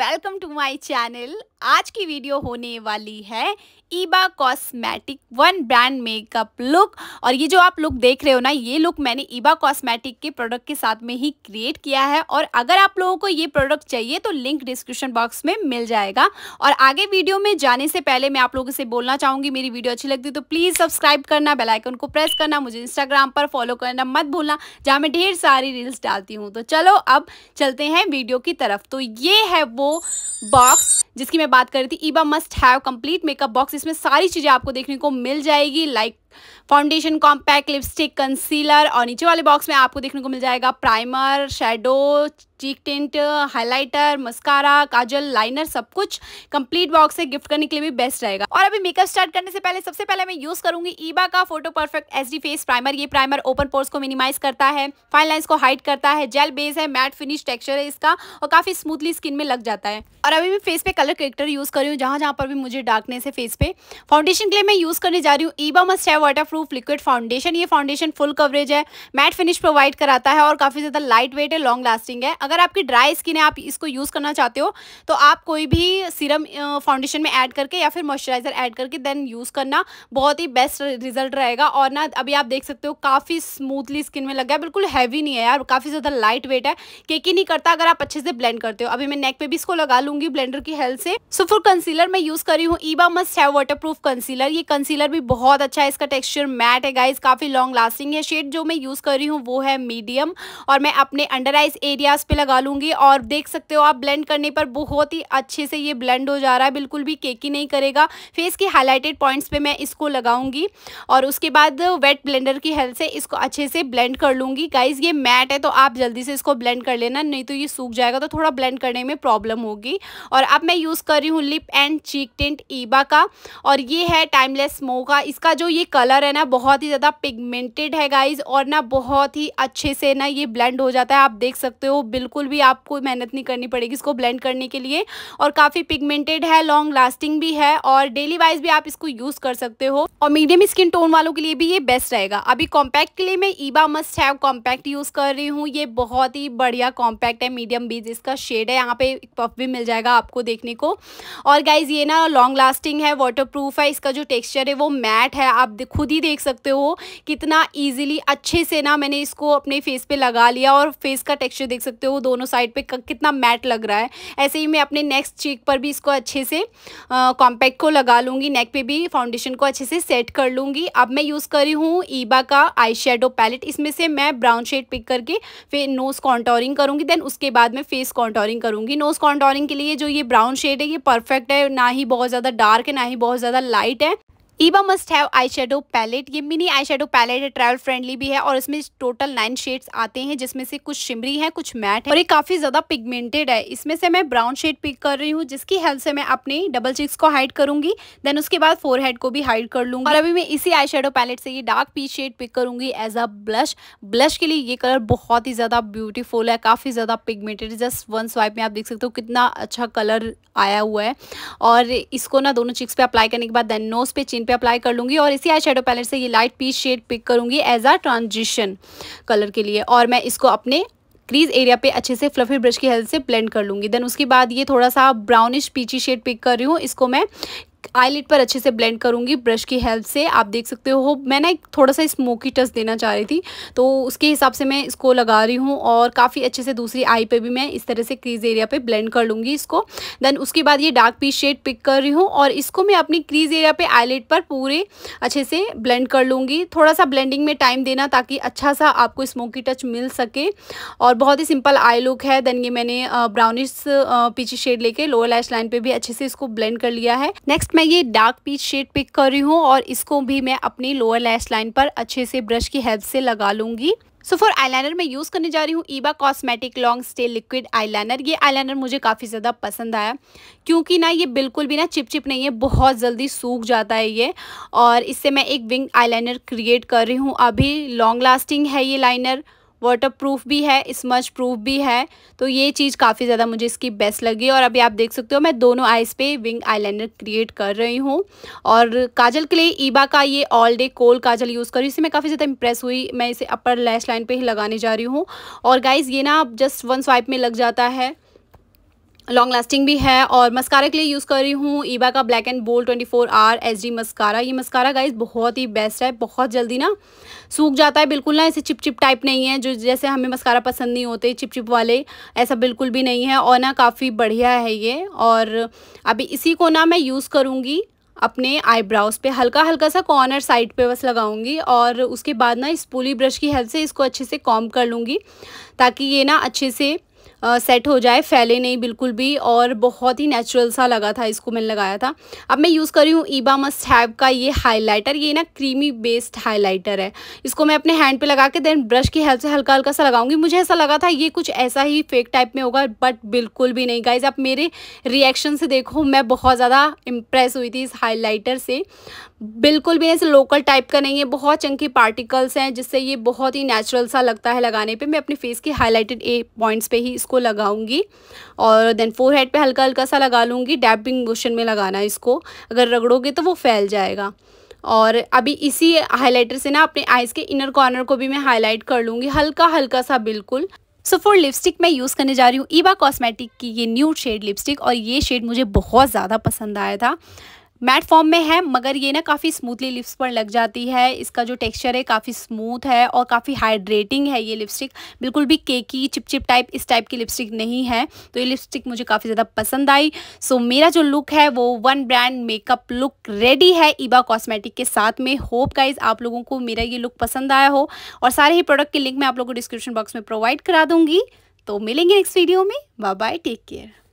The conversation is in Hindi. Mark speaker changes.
Speaker 1: वेलकम टू माय चैनल आज की वीडियो होने वाली है Iba cosmetic one brand makeup look और ये जो आप लुक देख रहे हो ना ये लुक मैंने ईबा कॉस्मेटिक के प्रोडक्ट के साथ में ही क्रिएट किया है और अगर आप लोगों को ये प्रोडक्ट चाहिए तो लिंक डिस्क्रिप्शन बॉक्स में मिल जाएगा और आगे वीडियो में जाने से पहले मैं आप लोगों से बोलना चाहूंगी मेरी वीडियो अच्छी लगती तो प्लीज़ सब्सक्राइब करना बेलाइकन को प्रेस करना मुझे इंस्टाग्राम पर फॉलो करना मत भूलना जहाँ मैं ढेर सारी रील्स डालती हूँ तो चलो अब चलते हैं वीडियो की तरफ तो ये है वो बॉक्स जिसकी मैं बात कर रही थी Iba must have complete makeup box इसमें सारी चीज़ें आपको देखने को मिल जाएगी like foundation compact lipstick concealer और नीचे वाले बॉक्स में आपको देखने को मिल जाएगा primer shadow cheek tint highlighter mascara kajal liner सब कुछ कंप्लीट बॉक्स से गिफ्ट करने के लिए भी बेस्ट रहेगा और अभी मेकअप स्टार्ट करने से पहले सबसे पहले मैं यूज करूंगी ईबा का photo perfect H face primer ये प्राइमर ओपन पोर्स को मिनिमाइज करता है फाइन लाइन को हाइड करता है जेल बेस है मैट फिनिश टेक्स्चर है इसका और काफी स्मूथली स्किन में लग जाता है और अभी मैं फेस पे कलर करेक्टर यूज कर रही हूँ जहां जहां पर भी मुझे डार्कनेस है फेस पे फाउंडेशन के लिए मैं यूज करने जा रही हूँ Iba must have waterproof liquid foundation ये फाउंडेशन फुल कवरेज है मैट फिनिश प्रोवाइड कराता है और काफी ज्यादा लाइट वेट है लॉन्ग लास्टिंग है अगर आपकी ड्राई स्किन है आप इसको यूज़ करना चाहते हो तो आप कोई भी सीरम फाउंडेशन में ऐड करके या फिर मॉइस्चराइज़र ऐड करके देन यूज़ करना बहुत ही बेस्ट रिजल्ट रहेगा और ना अभी आप देख सकते हो काफ़ी स्मूथली स्किन में लग गया बिल्कुल हैवी नहीं है यार काफ़ी ज़्यादा लाइट वेट है केक ही नहीं करता अगर आप अच्छे से ब्लेंड करते हो अभी मैं नेक पे भी इसको लगा लूँगी ब्लेंडर की हेल्प से सो so, कंसीलर मैं यूज़ कर रही हूँ Iba must have water concealer ये कंसीलर भी बहुत अच्छा है इसका टेक्स्चर मैट है गाइज काफ़ी लॉन्ग लास्टिंग है शेड जो मैं यूज़ कर रही हूँ वो है मीडियम और मैं अपने अंडर आइज एरियाज पर लगा लूँगी और देख सकते हो आप ब्लेंड करने पर बहुत ही अच्छे से ये ब्लेंड हो जा रहा है बिल्कुल भी केकी नहीं करेगा फेस के हाईलाइटेड पॉइंट्स पे मैं इसको लगाऊंगी और उसके बाद वेट ब्लेंडर की हेल्प से इसको अच्छे से ब्लेंड कर लूँगी गाइज ये मैट है तो आप जल्दी से इसको ब्लेंड कर लेना नहीं तो ये सूख जाएगा तो थोड़ा ब्लेंड करने में प्रॉब्लम होगी और अब मैं यूज़ कर रही हूँ lip and cheek tint Iba का और ये है टाइमलेस स्मो का इसका जो ये कलर है ना बहुत ही ज़्यादा पिगमेंटेड है गाइज और ना बहुत ही अच्छे से ना ये ब्लेंड हो जाता है आप देख सकते हो बिल्कुल बिल्कुल भी आपको मेहनत नहीं करनी पड़ेगी इसको ब्लेंड करने के लिए और काफ़ी पिगमेंटेड है लॉन्ग लास्टिंग भी है और डेली वाइज भी आप इसको यूज़ कर सकते हो और मीडियम स्किन टोन वालों के लिए भी ये बेस्ट रहेगा अभी कॉम्पैक्ट के लिए मैं Iba must have compact use कर रही हूँ ये बहुत ही बढ़िया कॉम्पैक्ट है मीडियम बीज इसका शेड है यहाँ पे पफ भी मिल जाएगा आपको देखने को और गाइज ये ना लॉन्ग लास्टिंग है वाटर है इसका जो टेक्स्चर है वो मैट है आप खुद ही देख सकते हो कितना ईजिली अच्छे से ना मैंने इसको अपने फेस पे लगा लिया और फेस का टेक्स्चर देख सकते हो दोनों साइड पे कितना मैट लग रहा है ऐसे ही मैं अपने नेक्स्ट चीक पर भी इसको अच्छे से कॉम्पैक्ट को लगा लूँगी नेक पे भी फाउंडेशन को अच्छे से सेट कर लूँगी अब मैं यूज़ करी हूँ ईबा का आई शेडो पैलेट इसमें से मैं ब्राउन शेड पिक करके फिर नोज़ कॉन्टोरिंग करूँगी देन उसके बाद मैं फेस कॉन्टोरिंग करूँगी नोज़ कॉन्टोरिंग के लिए जो ये ब्राउन शेड है ये परफेक्ट है ना ही बहुत ज़्यादा डार्क है ना ही बहुत ज़्यादा लाइट है Iba must have eye shadow palette ये मिनी आई शेडो पैलेट है ट्रैवल फ्रेंडली भी है और इसमें टोटल नाइन शेड्स आते हैं जिसमें से कुछ शिमरी है कुछ मैट है और ये काफी ज्यादा पिगमेंटेड है इसमें से मैं ब्राउन शेड पिक कर रही हूँ जिसकी हेल्प से मैं अपने डबल चिक्स को हाइड करूंगी देन उसके बाद फोर हेड को भी हाइड कर लूंगी और अभी मैं इसी आई शेडो पैलेट से ये डार्क पीच शेड पिक करूंगी एज अ ब्लश ब्लश के लिए ये कलर बहुत ही ज्यादा ब्यूटीफुल है काफी ज्यादा पिगमेंटेड जस्ट वन स्वाइप में आप देख सकते हो कितना अच्छा कलर आया हुआ है और इसको ना दोनों चिक्स पे अप्लाई करने के बाद देन नोज पे चिन पे अप्लाई कर लूँगी और इसी आई पैलेट से ये लाइट पीस शेड पिक करूँगी एज आ ट्रांजिशन कलर के लिए और मैं इसको अपने क्रीज एरिया पे अच्छे से फ्लफी ब्रश की हेल्प से ब्लेंड कर लूँगी देन उसके बाद ये थोड़ा सा ब्राउनिश पीची शेड पिक कर रही हूँ इसको मैं आईलिट पर अच्छे से ब्लेंड करूँगी ब्रश की हेल्प से आप देख सकते हो मैंने एक थोड़ा सा स्मोकी टच देना चाह रही थी तो उसके हिसाब से मैं इसको लगा रही हूँ और काफ़ी अच्छे से दूसरी आई पे भी मैं इस तरह से क्रीज एरिया पे ब्लेंड कर लूँगी इसको देन उसके बाद ये डार्क पीच शेड पिक कर रही हूँ और इसको मैं अपनी क्रीज एरिया पर आईलेट पर पूरे अच्छे से ब्लेंड कर लूँगी थोड़ा सा ब्लेंडिंग में टाइम देना ताकि अच्छा सा आपको स्मोकी टच मिल सके और बहुत ही सिंपल आई लुक है देन ये मैंने ब्राउनिश पीची शेड लेके लोअर लैश लाइन पर भी अच्छे से इसको ब्लेंड कर लिया है नेक्स्ट मैं ये डार्क पीच शेड पिक कर रही हूँ और इसको भी मैं अपनी लोअर लैश लाइन पर अच्छे से ब्रश की हेल्प से लगा लूँगी सो फॉर आईलाइनर मैं यूज़ करने जा रही हूँ Iba cosmetic long stay liquid eyeliner ये आईलाइनर मुझे काफ़ी ज़्यादा पसंद आया क्योंकि ना ये बिल्कुल भी ना चिपचिप नहीं है बहुत जल्दी सूख जाता है ये और इससे मैं एक विंग आईलाइनर क्रिएट कर रही हूँ अभी लॉन्ग लास्टिंग है ये लाइनर वाटर प्रूफ भी है स्मच प्रूफ भी है तो ये चीज़ काफ़ी ज़्यादा मुझे इसकी बेस्ट लगी और अभी आप देख सकते हो मैं दोनों आइज़ पे विंग आईलाइनर क्रिएट कर रही हूँ और काजल के लिए ईबा का ये all day kohl kajal use कर रही हूँ इससे मैं काफ़ी ज़्यादा इंप्रेस हुई मैं इसे अपर लैश लाइन पर ही लगाने जा रही हूँ और गाइज़ ये ना जस्ट वन स्वाइप में लग जाता है लॉन्ग लास्टिंग भी है और मस्कारा के लिए यूज़ कर रही हूँ ईबा का black and bold 24 four hour H D mascara ये मस्कारा गाइस बहुत ही बेस्ट है बहुत जल्दी ना सूख जाता है बिल्कुल ना ऐसे चिप चिप टाइप नहीं है जो जैसे हमें मस्कारा पसंद नहीं होते चिप चिप वाले ऐसा बिल्कुल भी नहीं है और ना काफ़ी बढ़िया है ये और अभी इसी को ना मैं यूज़ करूँगी अपने आईब्राउज़ पे हल्का हल्का सा कॉर्नर साइड पे बस लगाऊंगी और उसके बाद ना इस पुली ब्रश की हेल्प से इसको अच्छे से कॉम कर लूँगी ताकि ये ना अच्छे से सेट हो जाए फैले नहीं बिल्कुल भी और बहुत ही नेचुरल सा लगा था इसको मैंने लगाया था अब मैं यूज़ कर रही हूँ ईबा मस्ट हैव का ये हाईलाइटर ये ना क्रीमी बेस्ड हाईलाइटर है इसको मैं अपने हैंड पे लगा के देन ब्रश की हेल्प से हल्का हल्का सा लगाऊंगी मुझे ऐसा लगा था ये कुछ ऐसा ही फेक टाइप में होगा बट बिल्कुल भी नहीं गाइज आप मेरे रिएक्शन से देखो मैं बहुत ज़्यादा इम्प्रेस हुई थी इस हाईलाइटर से बिल्कुल भी ऐसे लोकल टाइप का नहीं है बहुत चंकी पार्टिकल्स हैं जिससे ये बहुत ही नेचुरल सा लगता है लगाने पे मैं अपने फेस के हाईलाइटेड ए पॉइंट्स पे ही इसको लगाऊंगी और देन फोर हेड पर हल्का हल्का सा लगा लूँगी डैपिंग मोशन में लगाना इसको अगर रगड़ोगे तो वो फैल जाएगा और अभी इसी हाईलाइटर से ना अपने आइज़ के इनर कॉर्नर को भी मैं हाईलाइट कर लूँगी हल्का हल्का सा बिल्कुल सो फॉर लिपस्टिक मैं यूज़ करने जा रही हूँ ईबा कॉस्मेटिक की ये न्यू शेड लिपस्टिक और ये शेड मुझे बहुत ज़्यादा पसंद आया था मैट फॉर्म में है मगर ये ना काफ़ी स्मूथली लिप्स पर लग जाती है इसका जो टेक्सचर है काफ़ी स्मूथ है और काफ़ी हाइड्रेटिंग है ये लिपस्टिक बिल्कुल भी केकी चिपचिप टाइप इस टाइप की लिपस्टिक नहीं है तो ये लिपस्टिक मुझे काफ़ी ज़्यादा पसंद आई सो मेरा जो लुक है वो one brand makeup look ready है ईबा कॉस्मेटिक के साथ में होप गाइज आप लोगों को मेरा ये लुक पसंद आया हो और सारे ही प्रोडक्ट के लिंक मैं आप लोगों को डिस्क्रिप्शन बॉक्स में प्रोवाइड करा दूँगी तो मिलेंगे नेक्स्ट वीडियो में बाय बाय टेक केयर